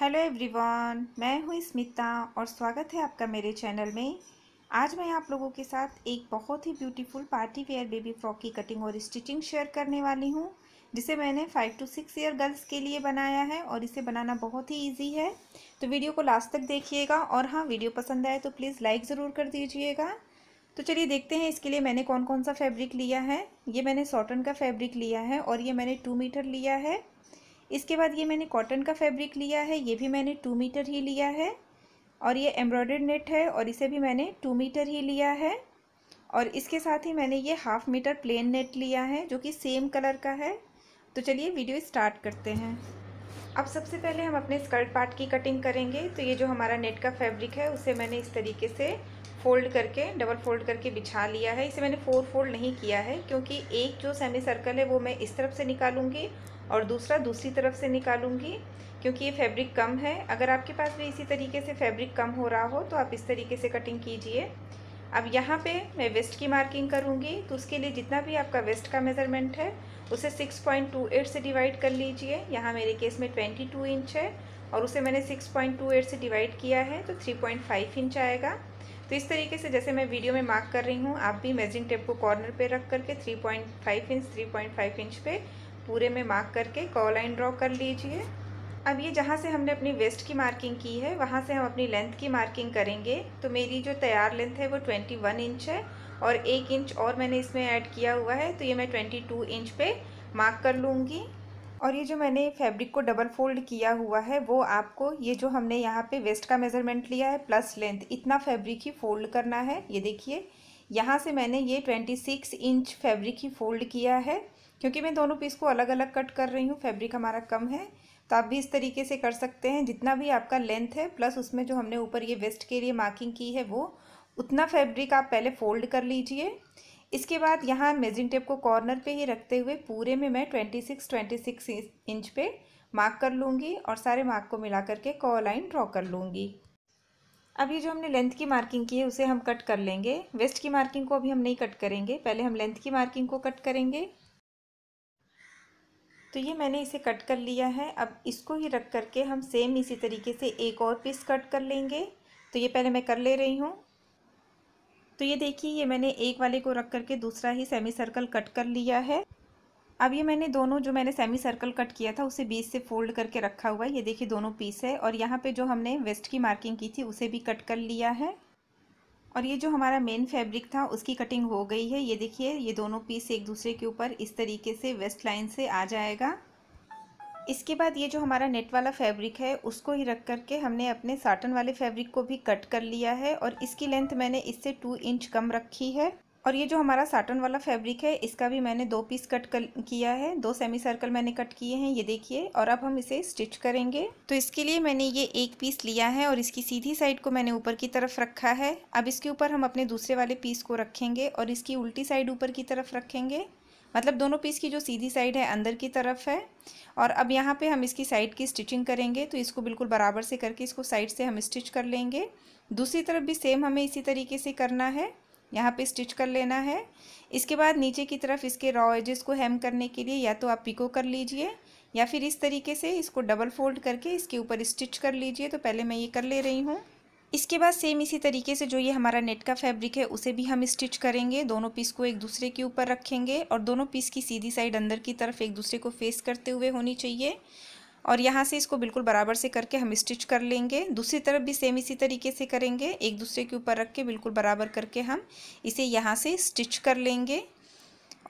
hello everyone मैं हूं स्मिता और स्वागत है आपका मेरे चैनल में आज मैं आप लोगों के साथ एक बहुत ही beautiful party wear baby frock की कटिंग और स्टिचिंग शेयर करने वाली हूं जिसे मैंने five to six year girls के लिए बनाया है और इसे बनाना बहुत ही ईजी है तो वीडियो को लास्ट तक देखिएगा और हाँ वीडियो पसंद आए तो प्लीज़ लाइक ज़रूर कर दीजिएगा तो चलिए देखते हैं इसके लिए मैंने कौन कौन सा फैब्रिक लिया है ये मैंने सॉटन का फैब्रिक लिया है और ये मैंने टू मीटर लिया है इसके बाद ये मैंने कॉटन का फैब्रिक लिया है ये भी मैंने टू मीटर ही लिया है और ये एम्ब्रॉयडर्ड नेट है और इसे भी मैंने टू मीटर ही लिया है और इसके साथ ही मैंने ये हाफ मीटर प्लेन नेट लिया है जो कि सेम कलर का है तो चलिए वीडियो स्टार्ट करते हैं अब सबसे पहले हम अपने स्कर्ट पार्ट की कटिंग करेंगे तो ये जो हमारा नेट का फैब्रिक है उसे मैंने इस तरीके से फोल्ड करके डबल फोल्ड करके बिछा लिया है इसे मैंने फोर फोल्ड नहीं किया है क्योंकि एक जो सेमी सर्कल है वो मैं इस तरफ से निकालूंगी और दूसरा दूसरी तरफ से निकालूंगी क्योंकि ये फैब्रिक कम है अगर आपके पास भी इसी तरीके से फैब्रिक कम हो रहा हो तो आप इस तरीके से कटिंग कीजिए अब यहाँ पे मैं वेस्ट की मार्किंग करूँगी तो उसके लिए जितना भी आपका वेस्ट का मेज़रमेंट है उसे 6.28 से डिवाइड कर लीजिए यहाँ मेरे केस में 22 इंच है और उसे मैंने 6.28 से डिवाइड किया है तो 3.5 इंच आएगा तो इस तरीके से जैसे मैं वीडियो में मार्क कर रही हूँ आप भी मेजरिंग टेप को कॉर्नर पे रख करके 3.5 इंच 3.5 इंच पे पूरे में मार्क करके कॉ लाइन ड्रॉ कर लीजिए अब ये जहाँ से हमने अपनी वेस्ट की मार्किंग की है वहाँ से हम अपनी लेंथ की मार्किंग करेंगे तो मेरी जो तैयार लेंथ है वो ट्वेंटी वन इंच है और एक इंच और मैंने इसमें ऐड किया हुआ है तो ये मैं ट्वेंटी टू इंच पे मार्क कर लूँगी और ये जो मैंने फैब्रिक को डबल फोल्ड किया हुआ है वो आपको ये जो हमने यहाँ पर वेस्ट का मेज़रमेंट लिया है प्लस लेंथ इतना फैब्रिक ही फोल्ड करना है ये देखिए यहाँ से मैंने ये ट्वेंटी सिक्स इंच फैब्रिक ही फोल्ड किया है क्योंकि मैं दोनों पीस को अलग अलग कट कर रही हूँ फैब्रिक हमारा कम है तो आप भी इस तरीके से कर सकते हैं जितना भी आपका लेंथ है प्लस उसमें जो हमने ऊपर ये वेस्ट के लिए मार्किंग की है वो उतना फैब्रिक आप पहले फोल्ड कर लीजिए इसके बाद यहाँ मेजिंग टेप को कॉर्नर पे ही रखते हुए पूरे में मैं twenty six twenty six inch पे मार्क कर लूँगी और सारे मार्क को मिला करके कॉ लाइन ड्रॉ कर लूँगी अभी जो हमने लेंथ की मार्किंग की है उसे हम कट कर लेंगे वेस्ट की मार्किंग को अभी हम नहीं कट करेंगे पहले हम लेंथ की मार्किंग को कट करेंगे तो ये मैंने इसे कट कर लिया है अब इसको ही रख कर के हम सेम इसी तरीके से एक और पीस कट कर लेंगे तो ये पहले मैं कर ले रही हूँ तो ये देखिए ये मैंने एक वाले को रख करके दूसरा ही सेमी सर्कल कट कर लिया है अब ये मैंने दोनों जो मैंने सेमी सर्कल कट किया था उसे बीच से फोल्ड करके रखा हुआ है ये देखिए दोनों पीस है और यहाँ पे जो हमने वेस्ट की मार्किंग की थी उसे भी कट कर लिया है और ये जो हमारा मेन फैब्रिक था उसकी कटिंग हो गई है ये देखिए ये दोनों पीस एक दूसरे के ऊपर इस तरीके से वेस्ट लाइन से आ जाएगा इसके बाद ये जो हमारा नेट वाला फैब्रिक है उसको ही रख करके हमने अपने साटन वाले फैब्रिक को भी कट कर लिया है और इसकी लेंथ मैंने इससे टू इंच कम रखी है और ये जो हमारा साटन वाला फैब्रिक है इसका भी मैंने दो पीस कट कर, किया है दो सेमी सर्कल मैंने कट किए हैं ये देखिए और अब हम इसे स्टिच करेंगे तो इसके लिए मैंने ये एक पीस लिया है और इसकी सीधी साइड को मैंने ऊपर की तरफ रखा है अब इसके ऊपर हम अपने दूसरे वाले पीस को रखेंगे और इसकी उल्टी साइड ऊपर की तरफ रखेंगे मतलब दोनों पीस की जो सीधी साइड है अंदर की तरफ है और अब यहाँ पर हम इसकी साइड की स्टिचिंग करेंगे तो इसको बिल्कुल बराबर से करके इसको साइड से हम स्टिच कर लेंगे दूसरी तरफ भी सेम हमें इसी तरीके से करना है यहाँ पे स्टिच कर लेना है इसके बाद नीचे की तरफ इसके रॉ एजेस को हेम करने के लिए या तो आप पिको कर लीजिए या फिर इस तरीके से इसको डबल फोल्ड करके इसके ऊपर स्टिच कर लीजिए तो पहले मैं ये कर ले रही हूँ इसके बाद सेम इसी तरीके से जो ये हमारा नेट का फैब्रिक है उसे भी हम स्टिच करेंगे दोनों पीस को एक दूसरे के ऊपर रखेंगे और दोनों पीस की सीधी साइड अंदर की तरफ एक दूसरे को फेस करते हुए होनी चाहिए और यहाँ से इसको बिल्कुल बराबर से करके हम स्टिच कर लेंगे दूसरी तरफ भी सेम इसी तरीके से करेंगे एक दूसरे के ऊपर रख के बिल्कुल बराबर करके हम इसे यहाँ से स्टिच कर लेंगे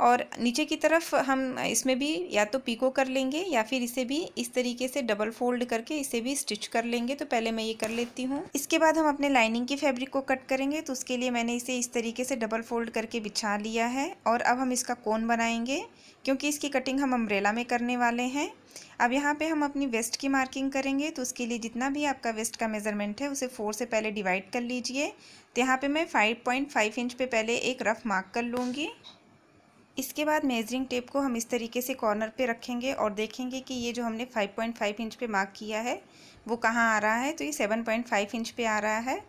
और नीचे की तरफ हम इसमें भी या तो पीको कर लेंगे या फिर इसे भी इस तरीके से डबल फोल्ड करके इसे भी स्टिच कर लेंगे तो पहले मैं ये कर लेती हूँ इसके बाद हम अपने लाइनिंग की फैब्रिक को कट करेंगे तो उसके लिए मैंने इसे इस तरीके से डबल फोल्ड करके बिछा लिया है और अब हम इसका कोन बनाएंगे क्योंकि इसकी कटिंग हम अम्ब्रेला में करने वाले हैं अब यहाँ पे हम अपनी वेस्ट की मार्किंग करेंगे तो उसके लिए जितना भी आपका वेस्ट का मेज़रमेंट है उसे फोर से पहले डिवाइड कर लीजिए तो यहाँ पे मैं 5.5 इंच पे पहले एक रफ़ मार्क कर लूँगी इसके बाद मेजरिंग टेप को हम इस तरीके से कॉर्नर पे रखेंगे और देखेंगे कि ये जो हमने 5.5 इंच पे मार्क किया है वो कहाँ आ रहा है तो ये 7.5 इंच पे आ रहा है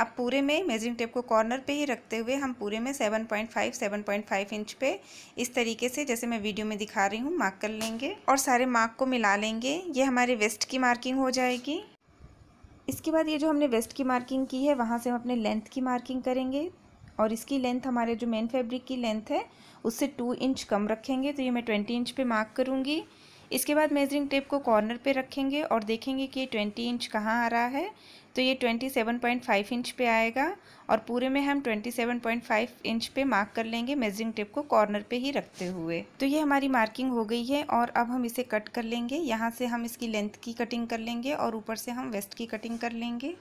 अब पूरे में मेजरिंग टेप को कॉर्नर पे ही रखते हुए हम पूरे में 7.5 7.5 इंच पे इस तरीके से जैसे मैं वीडियो में दिखा रही हूँ मार्क कर लेंगे और सारे मार्क को मिला लेंगे ये हमारे वेस्ट की मार्किंग हो जाएगी इसके बाद ये जो हमने वेस्ट की मार्किंग की है वहाँ से हम अपने लेंथ की मार्किंग करेंगे और इसकी लेंथ हमारे जो मेन फैब्रिक की लेंथ है उससे टू इंच कम रखेंगे तो ये मैं ट्वेंटी इंच पे मार्क करूँगी इसके बाद मेजरिंग टेप को कॉर्नर पे रखेंगे और देखेंगे कि ये ट्वेंटी इंच कहाँ आ रहा है तो ये twenty seven point five inch पे आएगा और पूरे में हम twenty seven point five inch पे मार्क कर लेंगे मेजरिंग टेप को कॉर्नर पे ही रखते हुए तो ये हमारी मार्किंग हो गई है और अब हम इसे कट कर लेंगे यहाँ से हम इसकी लेंथ की कटिंग कर लेंगे और ऊपर से हम वेस्ट की कटिंग कर लेंगे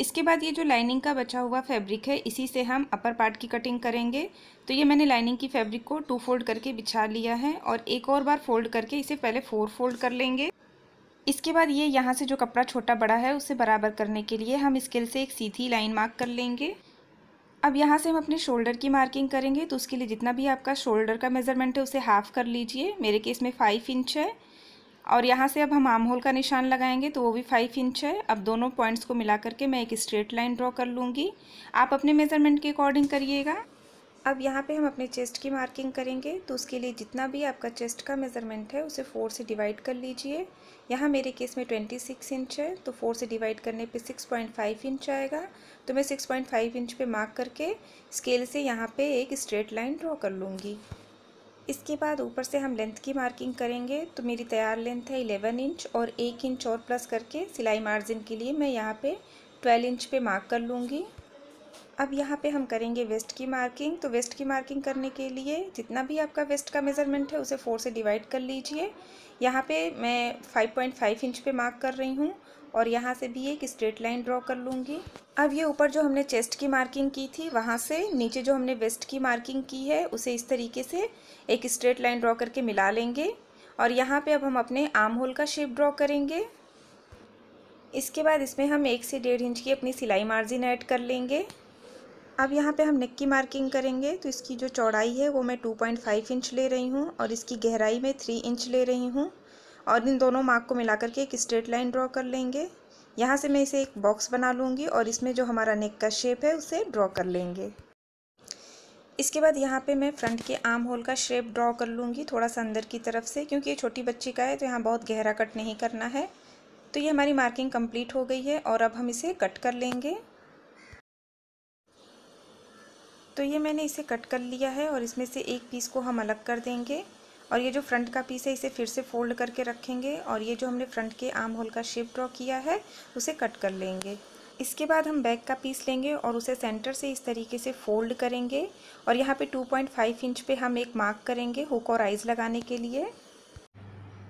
इसके बाद ये जो लाइनिंग का बचा हुआ फैब्रिक है इसी से हम अपर पार्ट की कटिंग करेंगे तो ये मैंने लाइनिंग की फैब्रिक को टू फोल्ड करके बिछा लिया है और एक और बार फोल्ड करके इसे पहले फोर फोल्ड कर लेंगे इसके बाद ये यहाँ से जो कपड़ा छोटा बड़ा है उसे बराबर करने के लिए हम स्केल से एक सीधी लाइन मार्क कर लेंगे अब यहाँ से हम अपने शोल्डर की मार्किंग करेंगे तो उसके लिए जितना भी आपका शोल्डर का मेज़रमेंट है उसे हाफ़ कर लीजिए मेरे केस में फ़ाइव इंच है और यहाँ से अब हम आम होल का निशान लगाएंगे तो वो भी फाइव इंच है अब दोनों पॉइंट्स को मिला करके मैं एक स्ट्रेट लाइन ड्रॉ कर लूँगी आप अपने मेज़रमेंट के अकॉर्डिंग करिएगा अब यहाँ पे हम अपने चेस्ट की मार्किंग करेंगे तो उसके लिए जितना भी आपका चेस्ट का मेज़रमेंट है उसे फोर से डिवाइड कर लीजिए यहाँ मेरे केस में ट्वेंटी सिक्स इंच है तो फोर से डिवाइड करने पे सिक्स पॉइंट फाइव इंच आएगा तो मैं सिक्स पॉइंट फाइव इंच पे मार्क करके स्केल से यहाँ पे एक स्ट्रेट लाइन ड्रॉ कर लूँगी इसके बाद ऊपर से हम लेंथ की मार्किंग करेंगे तो मेरी तैयार लेंथ है 11 इंच और एक इंच और प्लस करके सिलाई मार्जिन के लिए मैं यहाँ पे 12 इंच पे मार्क कर लूँगी अब यहाँ पे हम करेंगे वेस्ट की मार्किंग तो वेस्ट की मार्किंग करने के लिए जितना भी आपका वेस्ट का मेज़रमेंट है उसे फोर से डिवाइड कर लीजिए यहाँ पे मैं 5.5 इंच पे मार्क कर रही हूँ और यहाँ से भी एक स्ट्रेट लाइन ड्रॉ कर लूँगी अब ये ऊपर जो हमने चेस्ट की मार्किंग की थी वहाँ से नीचे जो हमने वेस्ट की मार्किंग की है उसे इस तरीके से एक स्ट्रेट लाइन ड्रॉ करके मिला लेंगे और यहाँ पे अब हम अपने आर्म होल का शेप ड्रॉ करेंगे इसके बाद इसमें हम एक से डेढ़ इंच की अपनी सिलाई मार्जिन ऐड कर लेंगे अब यहाँ पे हम नेक की मार्किंग करेंगे तो इसकी जो चौड़ाई है वो मैं 2.5 इंच ले रही हूँ और इसकी गहराई में 3 इंच ले रही हूँ और इन दोनों मार्क को मिला करके एक स्ट्रेट लाइन ड्रॉ कर लेंगे यहाँ से मैं इसे एक बॉक्स बना लूँगी और इसमें जो हमारा नेक का शेप है उसे ड्रॉ कर लेंगे इसके बाद यहाँ पे मैं फ्रंट के आर्म होल का शेप ड्रॉ कर लूँगी थोड़ा सा अंदर की तरफ से क्योंकि ये छोटी बच्ची का है तो यहाँ बहुत गहरा कट नहीं करना है तो ये हमारी मार्किंग कंप्लीट हो गई है और अब हम इसे कट कर लेंगे तो ये मैंने इसे कट कर लिया है और इसमें से एक पीस को हम अलग कर देंगे और ये जो फ्रंट का पीस है इसे फिर से फोल्ड करके रखेंगे और ये जो हमने फ्रंट के आर्म होल का शेप ड्रॉ किया है उसे कट कर लेंगे इसके बाद हम बैक का पीस लेंगे और उसे सेंटर से इस तरीके से फोल्ड करेंगे और यहाँ पे 2.5 इंच पे हम एक मार्क करेंगे हुक और आइज़ लगाने के लिए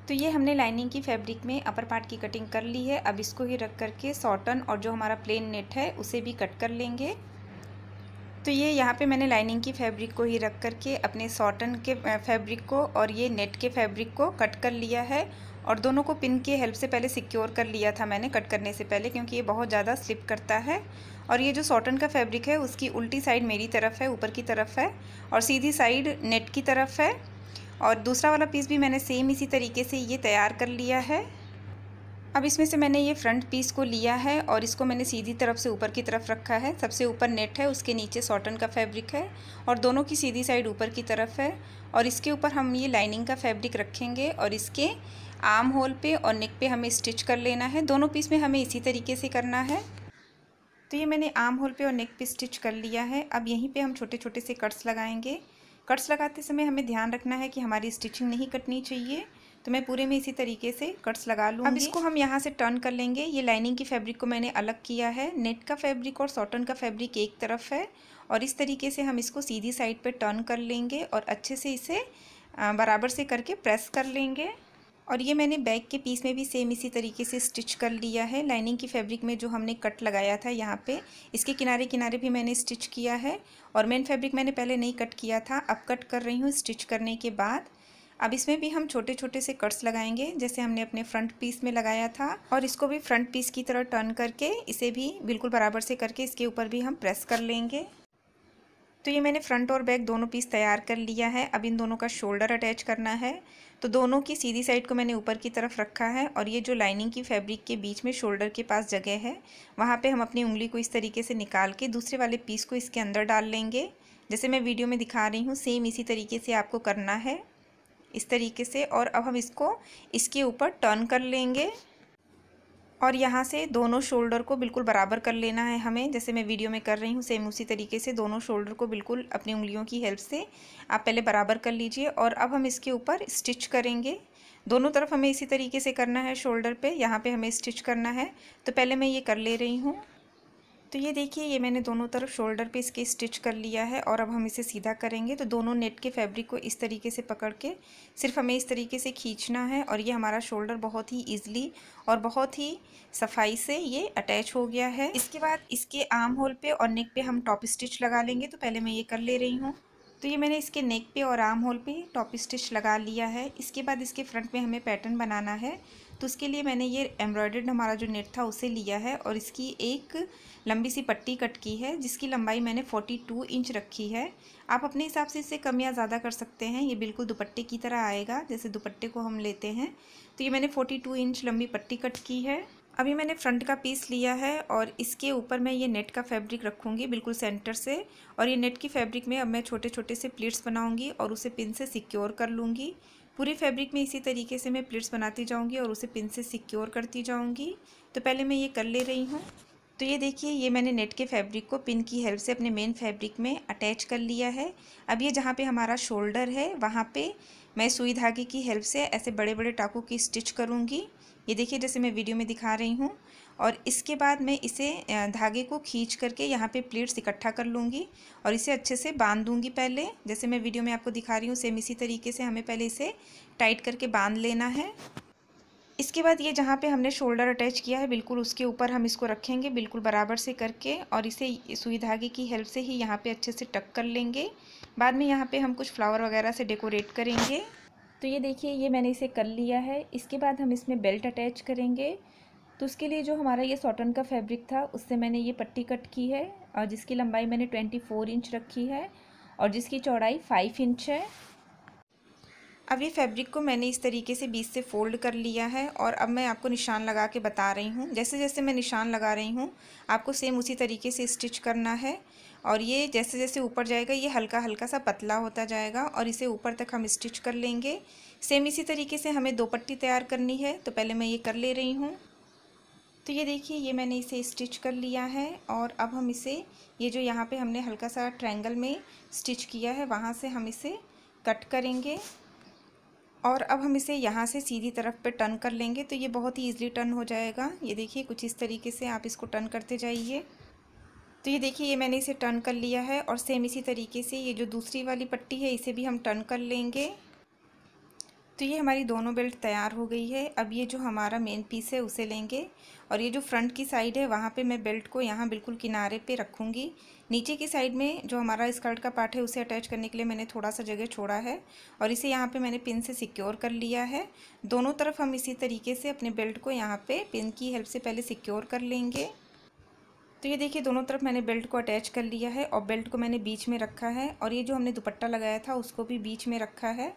तो ये हमने लाइनिंग की फैब्रिक में अपर पार्ट की कटिंग कर ली है अब इसको ही रख करके सॉटन और जो हमारा प्लेन नेट है उसे भी कट कर लेंगे तो ये यहाँ पे मैंने लाइनिंग की फैब्रिक को ही रख कर के अपने सॉटन के फैब्रिक को और ये नेट के फैब्रिक को कट कर लिया है और दोनों को पिन के हेल्प से पहले सिक्योर कर लिया था मैंने कट करने से पहले क्योंकि ये बहुत ज़्यादा स्लिप करता है और ये जो सॉटन का फैब्रिक है उसकी उल्टी साइड मेरी तरफ है ऊपर की तरफ है और सीधी साइड नेट की तरफ है और दूसरा वाला पीस भी मैंने सेम इसी तरीके से ये तैयार कर लिया है अब इसमें से मैंने ये फ्रंट पीस को लिया है और इसको मैंने सीधी तरफ से ऊपर की तरफ रखा है सबसे ऊपर नेट है उसके नीचे सॉटन का फैब्रिक है और दोनों की सीधी साइड ऊपर की तरफ है और इसके ऊपर हम ये लाइनिंग का फैब्रिक रखेंगे और इसके आर्म होल पे और नेक पे हमें स्टिच कर लेना है दोनों पीस में हमें इसी तरीके से करना है तो ये मैंने आर्म होल पर और नेक पे स्टिच कर लिया है अब यहीं पर हम छोटे छोटे से कट्स लगाएंगे कट्स लगाते समय हमें ध्यान रखना है कि हमारी स्टिचिंग नहीं कटनी चाहिए तो मैं पूरे में इसी तरीके से कट्स लगा लूँ अब इसको हम यहाँ से टर्न कर लेंगे ये लाइनिंग की फैब्रिक को मैंने अलग किया है नेट का फैब्रिक और सॉटन का फैब्रिक एक तरफ है और इस तरीके से हम इसको सीधी साइड पर टर्न कर लेंगे और अच्छे से इसे बराबर से करके प्रेस कर लेंगे और ये मैंने बैग के पीस में भी सेम इसी तरीके से स्टिच कर लिया है लाइनिंग की फैब्रिक में जो हमने कट लगाया था यहाँ पे इसके किनारे किनारे भी मैंने स्टिच किया है और मेन फैब्रिक मैंने पहले नहीं कट किया था अब कट कर रही हूँ स्टिच करने के बाद अब इसमें भी हम छोटे छोटे से कट्स लगाएंगे जैसे हमने अपने फ्रंट पीस में लगाया था और इसको भी फ्रंट पीस की तरह टर्न करके इसे भी बिल्कुल बराबर से करके इसके ऊपर भी हम प्रेस कर लेंगे तो ये मैंने फ्रंट और बैक दोनों पीस तैयार कर लिया है अब इन दोनों का शोल्डर अटैच करना है तो दोनों की सीधी साइड को मैंने ऊपर की तरफ रखा है और ये जो लाइनिंग की फैब्रिक के बीच में शोल्डर के पास जगह है वहाँ पे हम अपनी उंगली को इस तरीके से निकाल के दूसरे वाले पीस को इसके अंदर डाल लेंगे जैसे मैं वीडियो में दिखा रही हूँ सेम इसी तरीके से आपको करना है इस तरीके से और अब हम इसको इसके ऊपर टर्न कर लेंगे और यहाँ से दोनों शोल्डर को बिल्कुल बराबर कर लेना है हमें जैसे मैं वीडियो में कर रही हूँ सेम उसी तरीके से दोनों शोल्डर को बिल्कुल अपनी उंगलियों की हेल्प से आप पहले बराबर कर लीजिए और अब हम इसके ऊपर स्टिच करेंगे दोनों तरफ हमें इसी तरीके से करना है शोल्डर पे यहाँ पे हमें स्टिच करना है तो पहले मैं ये कर ले रही हूँ तो ये देखिए ये मैंने दोनों तरफ शोल्डर पे इसके स्टिच कर लिया है और अब हम इसे सीधा करेंगे तो दोनों नेट के फैब्रिक को इस तरीके से पकड़ के सिर्फ हमें इस तरीके से खींचना है और ये हमारा शोल्डर बहुत ही ईजिली और बहुत ही सफाई से ये अटैच हो गया है इसके बाद इसके आर्म होल पे और नेक पे हम टॉप स्टिच लगा लेंगे तो पहले मैं ये कर ले रही हूँ तो ये मैंने इसके नेक पे और आर्म होल पे टॉप स्टिच लगा लिया है इसके बाद इसके फ्रंट में हमें पैटर्न बनाना है तो उसके लिए मैंने ये एम्ब्रॉयडर्ड हमारा जो नेट था उसे लिया है और इसकी एक लंबी सी पट्टी कट की है जिसकी लंबाई मैंने फोर्टी टू इंच रखी है आप अपने हिसाब से इसे कम या ज़्यादा कर सकते हैं ये बिल्कुल दुपट्टे की तरह आएगा जैसे दुपट्टे को हम लेते हैं तो ये मैंने फोर्टी टू इंच लंबी पट्टी कट की है अभी मैंने फ्रंट का पीस लिया है और इसके ऊपर मैं ये नेट का फैब्रिक रखूँगी बिल्कुल सेंटर से और ये नेट की फैब्रिक में अब मैं छोटे छोटे से प्लेट्स बनाऊँगी और उसे पिन से सिक्योर कर लूँगी पूरे फैब्रिक में इसी तरीके से मैं प्लेट्स बनाती जाऊँगी और उसे पिन से सिक्योर करती जाऊँगी तो पहले मैं ये कर ले रही हूँ तो ये देखिए ये मैंने नेट के फैब्रिक को पिन की हेल्प से अपने मेन फैब्रिक में अटैच कर लिया है अब ये जहाँ पे हमारा शोल्डर है वहाँ पे मैं सुई धागे की हेल्प से ऐसे बड़े बड़े टाकू की स्टिच करूँगी ये देखिए जैसे मैं वीडियो में दिखा रही हूँ और इसके बाद मैं इसे धागे को खींच करके यहाँ पे प्लेट्स इकट्ठा कर लूँगी और इसे अच्छे से बांध दूँगी पहले जैसे मैं वीडियो में आपको दिखा रही हूँ सेम इसी तरीके से हमें पहले इसे टाइट करके बांध लेना है इसके बाद ये जहाँ पे हमने शोल्डर अटैच किया है बिल्कुल उसके ऊपर हम इसको रखेंगे बिल्कुल बराबर से करके और इसे सुई धागे की हेल्प से ही यहाँ पे अच्छे से टक कर लेंगे बाद में यहाँ पे हम कुछ फ्लावर वगैरह से डेकोरेट करेंगे तो ये देखिए ये मैंने इसे कर लिया है इसके बाद हम इसमें बेल्ट अटैच करेंगे तो उसके लिए जो हमारा ये सॉटन का फैब्रिक था उससे मैंने ये पट्टी कट की है और जिसकी लंबाई मैंने ट्वेंटी फोर इंच रखी है और जिसकी चौड़ाई फाइव इंच है अब ये फैब्रिक को मैंने इस तरीके से बीच से फोल्ड कर लिया है और अब मैं आपको निशान लगा के बता रही हूँ जैसे जैसे मैं निशान लगा रही हूँ आपको सेम उसी तरीके से स्टिच करना है और ये जैसे जैसे ऊपर जाएगा ये हल्का हल्का सा पतला होता जाएगा और इसे ऊपर तक हम स्टिच कर लेंगे सेम इसी तरीके से हमें दो पट्टी तैयार करनी है तो पहले मैं ये कर ले रही हूँ तो ये देखिए ये मैंने इसे स्टिच कर लिया है और अब हम इसे ये जो यहाँ पे हमने हल्का सा ट्रायंगल में स्टिच किया है वहाँ से हम इसे कट करेंगे और अब हम इसे यहाँ से सीधी तरफ पे टर्न कर लेंगे तो ये बहुत ही ईजिली टर्न हो जाएगा ये देखिए कुछ इस तरीके से आप इसको टर्न करते जाइए तो ये देखिए ये मैंने इसे टर्न कर लिया है और सेम इसी तरीके से ये जो दूसरी वाली पट्टी है इसे भी हम टर्न कर लेंगे तो ये हमारी दोनों बेल्ट तैयार हो गई है अब ये जो हमारा मेन पीस है उसे लेंगे और ये जो फ्रंट की साइड है वहाँ पे मैं बेल्ट को यहाँ बिल्कुल किनारे पे रखूँगी नीचे की साइड में जो हमारा स्कर्ट का पार्ट है उसे अटैच करने के लिए मैंने थोड़ा सा जगह छोड़ा है और इसे यहाँ पे मैंने पिन से सिक्योर कर लिया है दोनों तरफ हम इसी तरीके से अपने बेल्ट को यहाँ पर पिन की हेल्प से पहले सिक्योर कर लेंगे तो ये देखिए दोनों तरफ मैंने बेल्ट को अटैच कर लिया है और बेल्ट को मैंने बीच में रखा है और ये जो हमने दुपट्टा लगाया था उसको भी बीच में रखा है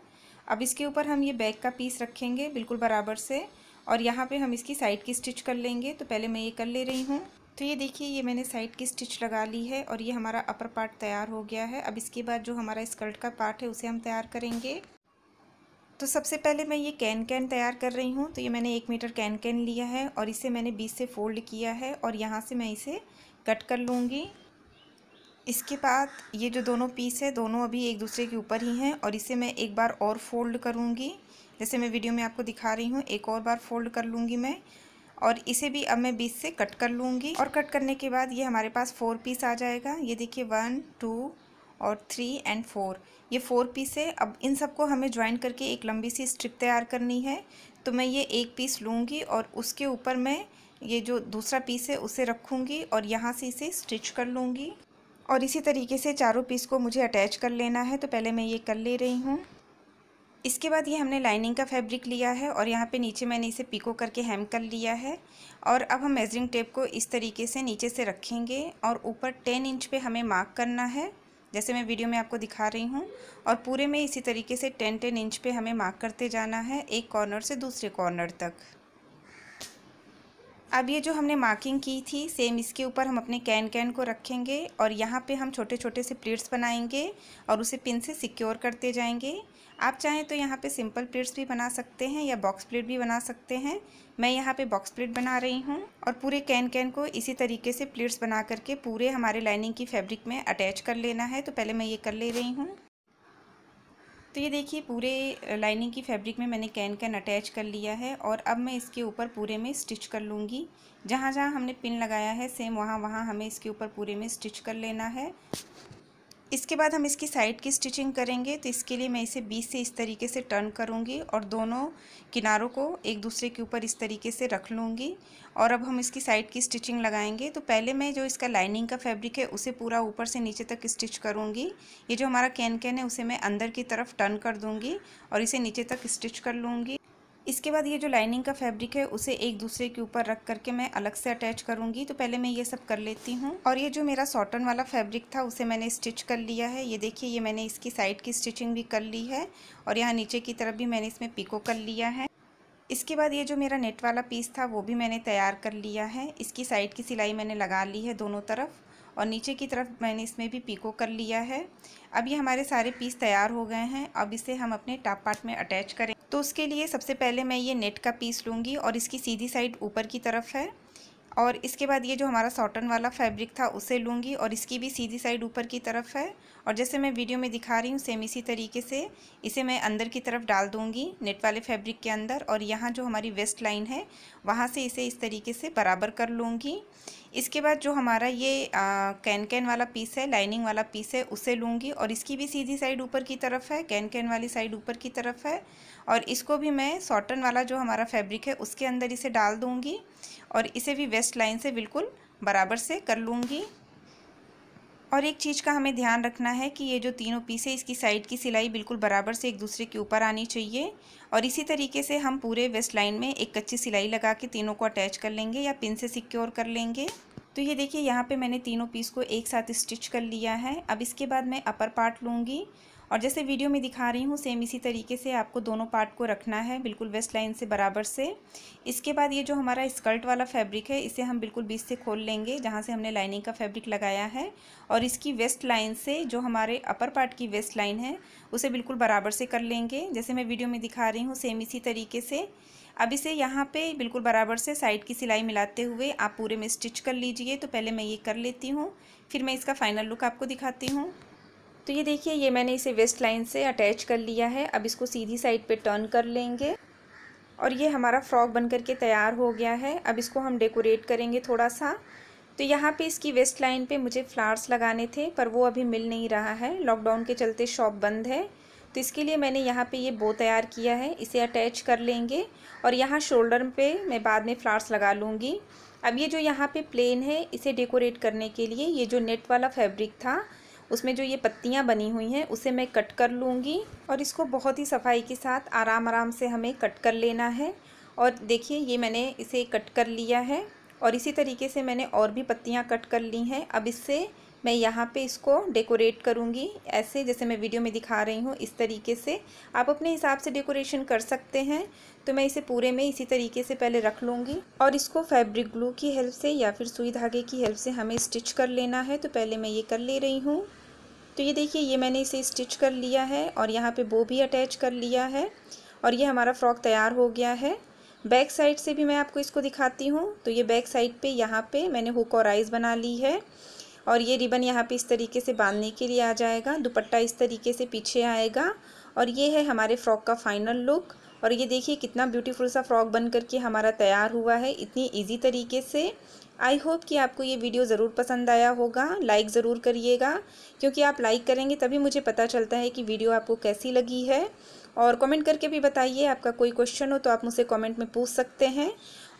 अब इसके ऊपर हम ये बैक का पीस रखेंगे बिल्कुल बराबर से और यहाँ पे हम इसकी साइड की स्टिच कर लेंगे तो पहले मैं ये कर ले रही हूँ तो ये देखिए ये मैंने साइड की स्टिच लगा ली है और ये हमारा अपर पार्ट तैयार हो गया है अब इसके बाद जो हमारा स्कर्ट का पार्ट है उसे हम तैयार करेंगे तो सबसे पहले मैं ये कैन कैन तैयार कर रही हूँ तो ये मैंने एक मीटर कैन कैन लिया है और इसे मैंने बीच से फोल्ड किया है और यहाँ से मैं इसे कट कर लूँगी इसके बाद ये जो दोनों पीस है दोनों अभी एक दूसरे के ऊपर ही हैं और इसे मैं एक बार और फोल्ड करूँगी जैसे मैं वीडियो में आपको दिखा रही हूँ एक और बार फोल्ड कर लूँगी मैं और इसे भी अब मैं बीच से कट कर लूँगी और कट करने के बाद ये हमारे पास फोर पीस आ जाएगा ये देखिए वन टू और थ्री एंड फोर ये फोर पीस है अब इन सबको हमें ज्वाइन करके एक लंबी सी स्ट्रिप तैयार करनी है तो मैं ये एक पीस लूँगी और उसके ऊपर मैं ये जो दूसरा पीस है उसे रखूँगी और यहाँ से इसे स्टिच कर लूँगी और इसी तरीके से चारों पीस को मुझे अटैच कर लेना है तो पहले मैं ये कर ले रही हूँ इसके बाद ये हमने लाइनिंग का फैब्रिक लिया है और यहाँ पे नीचे मैंने इसे पिको करके हेम कर लिया है और अब हम मेजरिंग टेप को इस तरीके से नीचे से रखेंगे और ऊपर टेन इंच पे हमें मार्क करना है जैसे मैं वीडियो में आपको दिखा रही हूँ और पूरे में इसी तरीके से टेन टेन इंच पर हमें मार्क करते जाना है एक कॉर्नर से दूसरे कॉर्नर तक अब ये जो हमने मार्किंग की थी सेम इसके ऊपर हम अपने कैन कैन को रखेंगे और यहाँ पे हम छोटे छोटे से प्लेट्स बनाएंगे और उसे पिन से सिक्योर करते जाएंगे आप चाहें तो यहाँ पे सिंपल प्लेट्स भी बना सकते हैं या बॉक्स प्लेट भी बना सकते हैं मैं यहाँ पे बॉक्स प्लेट बना रही हूँ और पूरे कैन कैन को इसी तरीके से प्लेट्स बना करके पूरे हमारे लाइनिंग की फैब्रिक में अटैच कर लेना है तो पहले मैं ये कर ले रही हूँ तो ये देखिए पूरे लाइनिंग की फैब्रिक में मैंने कैन कैन अटैच कर लिया है और अब मैं इसके ऊपर पूरे में स्टिच कर लूँगी जहाँ जहाँ हमने पिन लगाया है सेम वहाँ वहाँ हमें इसके ऊपर पूरे में स्टिच कर लेना है इसके बाद हम इसकी साइड की स्टिचिंग करेंगे तो इसके लिए मैं इसे बीच से इस तरीके से टर्न करूँगी और दोनों किनारों को एक दूसरे के ऊपर इस तरीके से रख लूँगी और अब हम इसकी साइड की स्टिचिंग लगाएंगे तो पहले मैं जो इसका लाइनिंग का फैब्रिक है उसे पूरा ऊपर से नीचे तक स्टिच करूँगी ये जो हमारा कैन कैन है उसे मैं अंदर की तरफ टर्न कर दूँगी और इसे नीचे तक स्टिच कर लूँगी इसके बाद ये जो लाइनिंग का फैब्रिक है उसे एक दूसरे के ऊपर रख करके मैं अलग से अटैच करूंगी तो पहले मैं ये सब कर लेती हूँ और ये जो मेरा सॉटन वाला फैब्रिक था उसे मैंने स्टिच कर लिया है ये देखिए ये मैंने इसकी साइड की स्टिचिंग भी कर ली है और यहाँ नीचे की तरफ भी मैंने इसमें पिको कर लिया है इसके बाद ये जो मेरा नेट वाला पीस था वो भी मैंने तैयार कर लिया है इसकी साइड की सिलाई मैंने लगा ली है दोनों तरफ और नीचे की तरफ मैंने इसमें भी पीको कर लिया है अब ये हमारे सारे पीस तैयार हो गए हैं अब इसे हम अपने टॉप पार्ट में अटैच करें तो उसके लिए सबसे पहले मैं ये नेट का पीस लूँगी और इसकी सीधी साइड ऊपर की तरफ है और इसके बाद ये जो हमारा सॉटन वाला फैब्रिक था उसे लूँगी और इसकी भी सीधी साइड ऊपर की तरफ है और जैसे मैं वीडियो में दिखा रही हूँ सेम इसी तरीके से इसे मैं अंदर की तरफ डाल दूँगी नेट वाले फैब्रिक के अंदर और यहाँ जो हमारी वेस्ट लाइन है वहाँ से इसे इस तरीके से बराबर कर लूँगी इसके बाद जो हमारा ये कैन कैन वाला पीस है लाइनिंग वाला पीस है उसे लूँगी और इसकी भी सीधी साइड ऊपर की तरफ है कैन कैन वाली साइड ऊपर की तरफ है और इसको भी मैं सॉटन वाला जो हमारा फैब्रिक है उसके अंदर इसे डाल दूँगी और इसे भी वेस्ट लाइन से बिल्कुल बराबर से कर लूँगी और एक चीज़ का हमें ध्यान रखना है कि ये जो तीनों पीस है इसकी साइड की सिलाई बिल्कुल बराबर से एक दूसरे के ऊपर आनी चाहिए और इसी तरीके से हम पूरे वेस्ट लाइन में एक कच्ची सिलाई लगा के तीनों को अटैच कर लेंगे या पिन से सिक्योर कर लेंगे तो ये देखिए यहाँ पे मैंने तीनों पीस को एक साथ स्टिच कर लिया है अब इसके बाद मैं अपर पार्ट लूँगी और जैसे वीडियो में दिखा रही हूँ सेम इसी तरीके से आपको दोनों पार्ट को रखना है बिल्कुल वेस्ट लाइन से बराबर से इसके बाद ये जो हमारा स्कर्ट वाला फैब्रिक है इसे हम बिल्कुल बीच से खोल लेंगे जहाँ से हमने लाइनिंग का फैब्रिक लगाया है और इसकी वेस्ट लाइन से जो हमारे अपर पार्ट की वेस्ट लाइन है उसे बिल्कुल बराबर से कर लेंगे जैसे मैं वीडियो में दिखा रही हूँ सेम इसी तरीके से अब इसे यहाँ पे बिल्कुल बराबर से साइड की सिलाई मिलाते हुए आप पूरे में स्टिच कर लीजिए तो पहले मैं ये कर लेती हूँ फिर मैं इसका फाइनल लुक आपको दिखाती हूँ तो ये देखिए ये मैंने इसे वेस्ट लाइन से अटैच कर लिया है अब इसको सीधी साइड पे टर्न कर लेंगे और ये हमारा फ्रॉक बन करके के तैयार हो गया है अब इसको हम डेकोरेट करेंगे थोड़ा सा तो यहाँ पे इसकी वेस्ट लाइन पे मुझे फ्लावर्स लगाने थे पर वो अभी मिल नहीं रहा है लॉकडाउन के चलते शॉप बंद है तो इसके लिए मैंने यहाँ पे ये बो तैयार किया है इसे अटैच कर लेंगे और यहाँ शोल्डर पे मैं बाद में फ्लावर्स लगा लूँगी अब ये जो यहाँ पे प्लेन है इसे डेकोरेट करने के लिए ये जो नेट वाला फैब्रिक था उसमें जो ये पत्तियाँ बनी हुई हैं उसे मैं कट कर लूँगी और इसको बहुत ही सफाई के साथ आराम आराम से हमें कट कर लेना है और देखिए ये मैंने इसे कट कर लिया है और इसी तरीके से मैंने और भी पत्तियाँ कट कर ली हैं अब इससे मैं यहाँ पे इसको डेकोरेट करूँगी ऐसे जैसे मैं वीडियो में दिखा रही हूँ इस तरीके से आप अपने हिसाब से डेकोरेशन कर सकते हैं तो मैं इसे पूरे में इसी तरीके से पहले रख लूँगी और इसको फैब्रिक ग्लू की हेल्प से या फिर सुई धागे की हेल्प से हमें स्टिच कर लेना है तो पहले मैं ये कर ले रही हूँ तो ये देखिए ये मैंने इसे स्टिच कर लिया है और यहाँ पे बो भी अटैच कर लिया है और ये हमारा फ्रॉक तैयार हो गया है बैक साइड से भी मैं आपको इसको दिखाती हूँ तो ये बैक साइड पे यहाँ पे मैंने हुक और आइज़ बना ली है और ये रिबन यहाँ पे इस तरीके से बांधने के लिए आ जाएगा दुपट्टा इस तरीके से पीछे आएगा और ये है हमारे फ्रॉक का फाइनल लुक और ये देखिए कितना ब्यूटीफुल सा फ्रॉक बन करके हमारा तैयार हुआ है इतनी इजी तरीके से आई होप कि आपको ये वीडियो ज़रूर पसंद आया होगा लाइक ज़रूर करिएगा क्योंकि आप लाइक करेंगे तभी मुझे पता चलता है कि वीडियो आपको कैसी लगी है और कमेंट करके भी बताइए आपका कोई क्वेश्चन हो तो आप मुझसे कमेंट में पूछ सकते हैं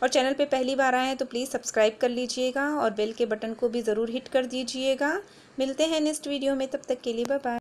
और चैनल पे पहली बार आए हैं तो प्लीज़ सब्सक्राइब कर लीजिएगा और बेल के बटन को भी ज़रूर हिट कर दीजिएगा मिलते हैं नेक्स्ट वीडियो में तब तक के लिए बाय